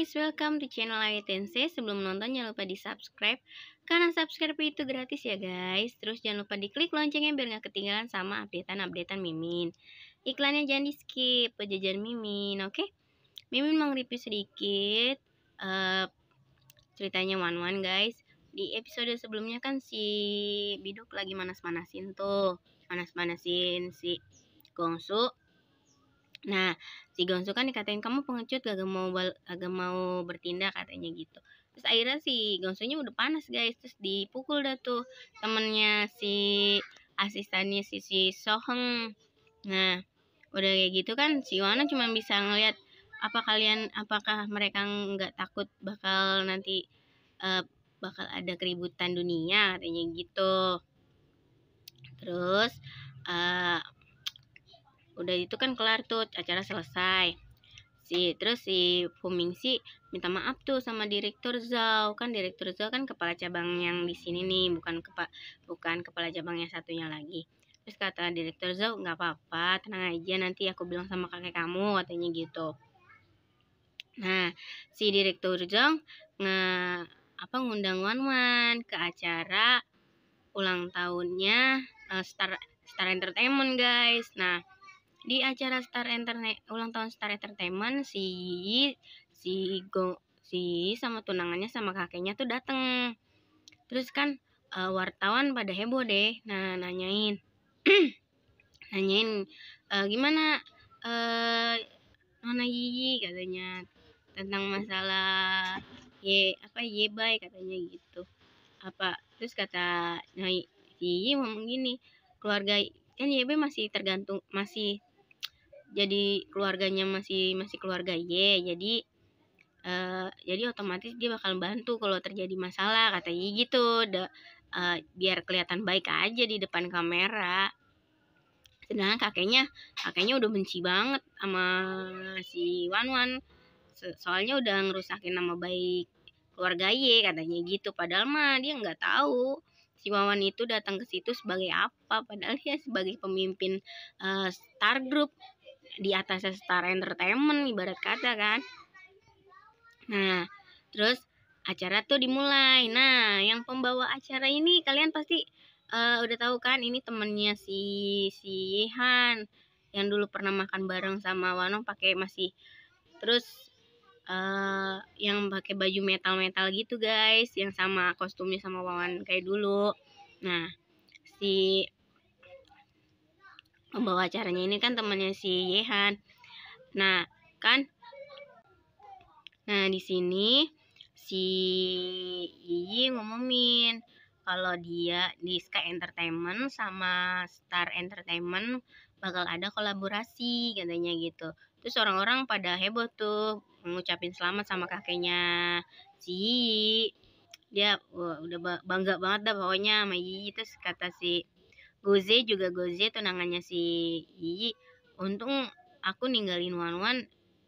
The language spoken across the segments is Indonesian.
guys, welcome to channel Tensei. Sebelum menonton jangan lupa di subscribe karena subscribe itu gratis ya guys. Terus jangan lupa di klik loncengnya biar gak ketinggalan sama updatean-updatean Mimin. Iklannya jangan di skip, pejajan Mimin, oke? Okay? Mimin mau review sedikit uh, ceritanya one one guys. Di episode sebelumnya kan si Biduk lagi manas-manasin tuh, manas-manasin si Gongsu Nah, si Gonsu kan dikatain kamu pengecut gak mau gak mau bertindak katanya gitu. Terus akhirnya si Gonsunya udah panas guys, terus dipukul dah tuh temennya si asistennya si si Soheng. Nah, udah kayak gitu kan si Wana cuma bisa ngeliat apa kalian apakah mereka nggak takut bakal nanti uh, bakal ada keributan dunia katanya gitu. Terus uh, udah itu kan kelar tuh acara selesai si terus si Fuming si minta maaf tuh sama direktur Zhao kan direktur Zhao kan kepala cabang yang di sini nih bukan kepa bukan kepala cabang yang satunya lagi terus kata direktur Zhao nggak apa-apa tenang aja nanti aku bilang sama kakek kamu katanya gitu nah si direktur Zhao nge apa ngundang Wan Wan ke acara ulang tahunnya uh, Star Star Entertainment guys nah di acara Star internet ulang tahun Star Entertainment si si Go si sama tunangannya sama kakeknya tuh dateng terus kan uh, wartawan pada heboh deh nah nanyain nanyain uh, gimana uh, eh, yiyi katanya tentang masalah ye apa ye bay katanya gitu apa terus kata Nyai Gigi ngomong gini keluarga kan YB masih tergantung masih jadi keluarganya masih masih keluarga Y jadi uh, jadi otomatis dia bakal bantu kalau terjadi masalah kata Y gitu da, uh, biar kelihatan baik aja di depan kamera sedangkan kakeknya kakeknya udah benci banget sama si Wan Wan soalnya udah ngerusakin nama baik keluarga Y katanya gitu padahal mah dia nggak tahu si Wawan itu datang ke situ sebagai apa padahal dia sebagai pemimpin uh, star group di atas Star Entertainment ibarat kata kan nah terus acara tuh dimulai nah yang pembawa acara ini kalian pasti uh, udah tahu kan ini temennya si si Han yang dulu pernah makan bareng sama Wano pakai masih terus uh, yang pakai baju metal metal gitu guys yang sama kostumnya sama Wawan kayak dulu nah si membawa acaranya ini kan temannya si Yehan nah kan nah di sini si Yi ngomongin kalau dia di Sky Entertainment sama Star Entertainment bakal ada kolaborasi katanya gitu terus orang-orang pada heboh tuh mengucapin selamat sama kakeknya si Yi. dia wah, udah bangga banget dah pokoknya sama Yi. terus kata si Goze juga Goze tunangannya si Iyi untung aku ninggalin Wan Wan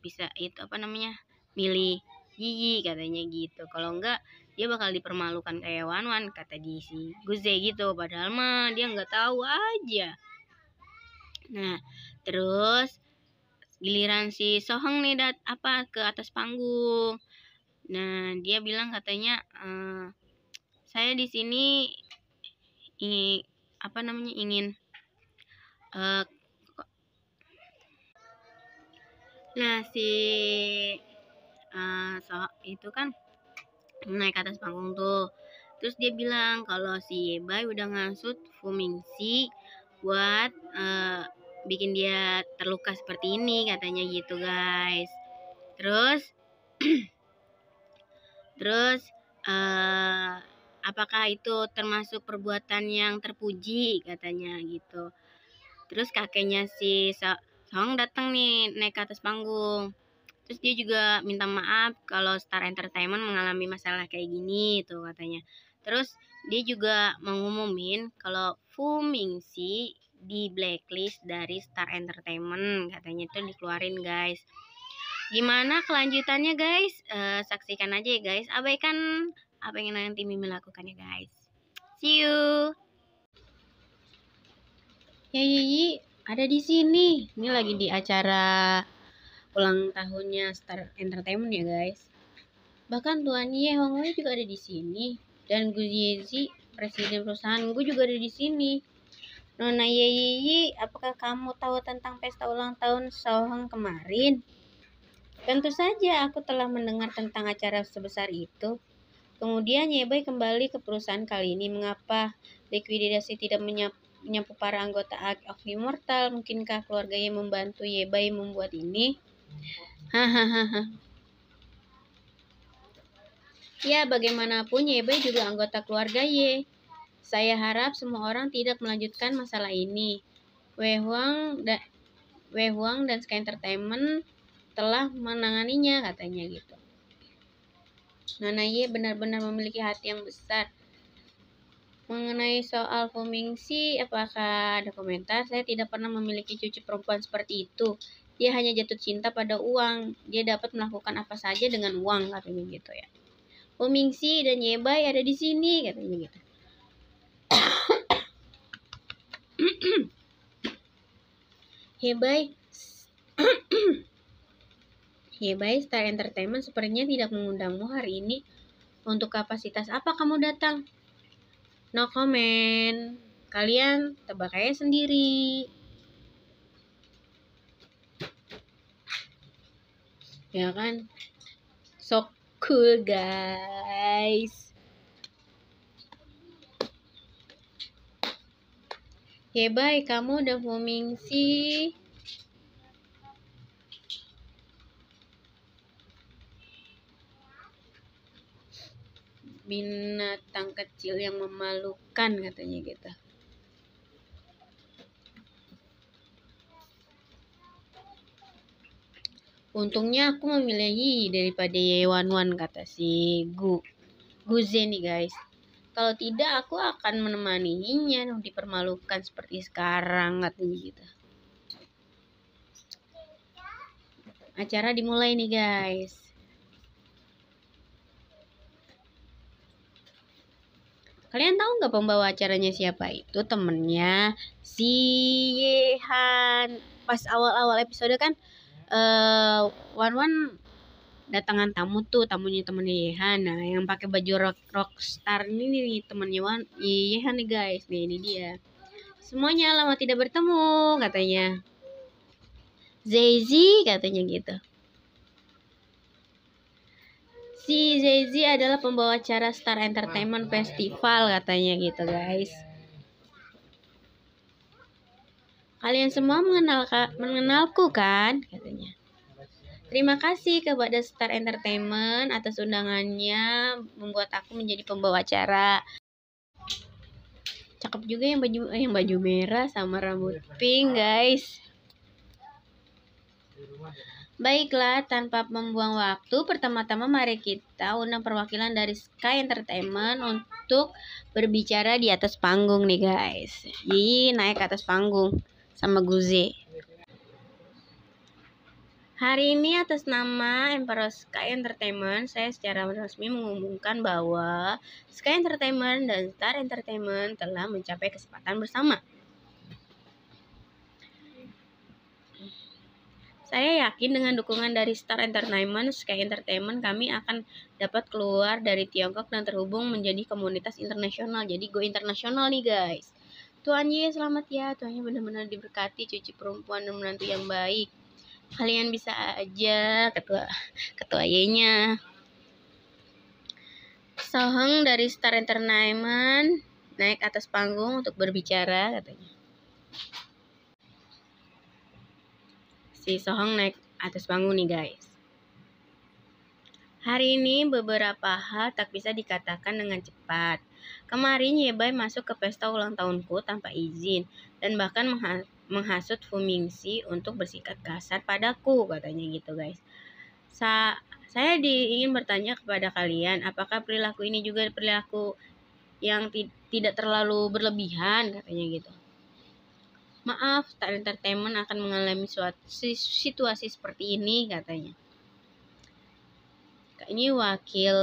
bisa itu apa namanya milih Yiyi katanya gitu kalau enggak dia bakal dipermalukan kayak Wan Wan kata di si Guze gitu padahal mah dia nggak tahu aja nah terus giliran si Soheng nih dat apa ke atas panggung nah dia bilang katanya e, saya di sini ingin apa namanya ingin uh, nah si uh, eh, so, itu kan naik ke atas panggung tuh terus dia bilang kalau si Yebai udah ngasut Fumingsi buat uh, bikin dia terluka seperti ini katanya gitu guys terus terus uh, apakah itu termasuk perbuatan yang terpuji katanya gitu terus kakeknya si Song datang nih naik ke atas panggung terus dia juga minta maaf kalau Star Entertainment mengalami masalah kayak gini tuh katanya terus dia juga mengumumin kalau Fu Mingxi di blacklist dari Star Entertainment katanya itu dikeluarin guys gimana kelanjutannya guys uh, saksikan aja ya guys abaikan apa yang nanti Mimi lakukan ya guys. See you. Ya Yiyi, ada di sini. Ini lagi di acara ulang tahunnya Star Entertainment ya guys. Bahkan Tuan Ye Hongwei juga ada di sini dan Gu Yezi, presiden perusahaan gue juga ada di sini. Nona Yeyi, apakah kamu tahu tentang pesta ulang tahun Sohong kemarin? Tentu saja aku telah mendengar tentang acara sebesar itu. Kemudian Yebai kembali ke perusahaan kali ini. Mengapa likuidasi tidak menyapu para anggota Act of Immortal? Mungkinkah keluarganya membantu Yebai membuat ini? Hahaha. ya, bagaimanapun Yebai juga anggota keluarga Ye. Saya harap semua orang tidak melanjutkan masalah ini. Wei da Wei Huang dan Sky Entertainment telah menanganinya katanya gitu. Nanaye benar-benar memiliki hati yang besar. Mengenai soal fumingsi, apakah ada komentar? Saya tidak pernah memiliki cucu perempuan seperti itu. Dia hanya jatuh cinta pada uang. Dia dapat melakukan apa saja dengan uang, katanya gitu ya. Fumingsi dan Yebai ada di sini, katanya gitu. Hebai Ya baik, Star Entertainment sepertinya tidak mengundangmu hari ini. Untuk kapasitas apa kamu datang? No comment. Kalian tebak aja sendiri. Ya kan? So cool guys. Ya baik, kamu udah booming sih. binatang kecil yang memalukan katanya gitu. Untungnya aku memilih daripada Yewan Wan kata si Gu. Guze nih guys. Kalau tidak aku akan menemaninya dipermalukan seperti sekarang katanya gitu. Acara dimulai nih guys. Kalian tahu nggak pembawa acaranya siapa? Itu temennya si Yehan. Pas awal-awal episode kan eh uh, Wan Wan datangan tamu tuh tamunya temennya Yehan nah yang pakai baju rock rockstar ini nih temennya Wan Yehan nih guys nih ini dia semuanya lama tidak bertemu katanya Zezi katanya gitu si Jay-Z adalah pembawa acara Star Entertainment Festival katanya gitu guys. Kalian semua mengenal mengenalku kan katanya. Terima kasih kepada Star Entertainment atas undangannya membuat aku menjadi pembawa acara. Cakep juga yang baju eh, yang baju merah sama rambut pink guys. Baiklah, tanpa membuang waktu, pertama-tama mari kita undang perwakilan dari Sky Entertainment untuk berbicara di atas panggung nih guys. Jadi naik ke atas panggung sama Guze. Hari ini atas nama Emperor Sky Entertainment, saya secara resmi mengumumkan bahwa Sky Entertainment dan Star Entertainment telah mencapai kesempatan bersama Saya yakin dengan dukungan dari Star Entertainment, Sky Entertainment, kami akan dapat keluar dari Tiongkok dan terhubung menjadi komunitas internasional. Jadi go internasional nih guys. Tuhan Ye selamat ya, Tuhan Ye benar-benar diberkati cucu perempuan dan menantu yang baik. Kalian bisa aja ketua ketua ye nya Soheng dari Star Entertainment naik atas panggung untuk berbicara katanya si Sohong naik atas panggung nih guys. Hari ini beberapa hal tak bisa dikatakan dengan cepat. Kemarin Yebai masuk ke pesta ulang tahunku tanpa izin dan bahkan menghasut Fumingsi untuk bersikap kasar padaku katanya gitu guys. Sa saya di ingin bertanya kepada kalian apakah perilaku ini juga perilaku yang tidak terlalu berlebihan katanya gitu. Maaf, Star Entertainment akan mengalami suatu situasi seperti ini katanya. Ini wakil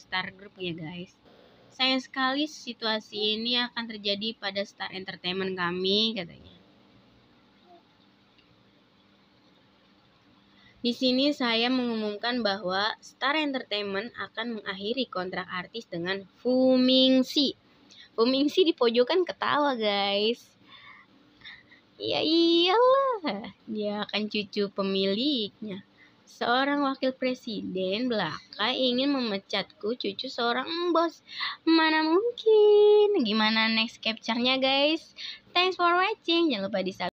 Star Group ya guys. Sayang sekali situasi ini akan terjadi pada Star Entertainment kami katanya. Di sini saya mengumumkan bahwa Star Entertainment akan mengakhiri kontrak artis dengan Si. Fuming Fuming Si di pojokan ketawa guys. Ya iyalah, dia akan cucu pemiliknya. Seorang wakil presiden belaka ingin memecatku cucu seorang bos. Mana mungkin? Gimana next capture-nya guys? Thanks for watching. Jangan lupa di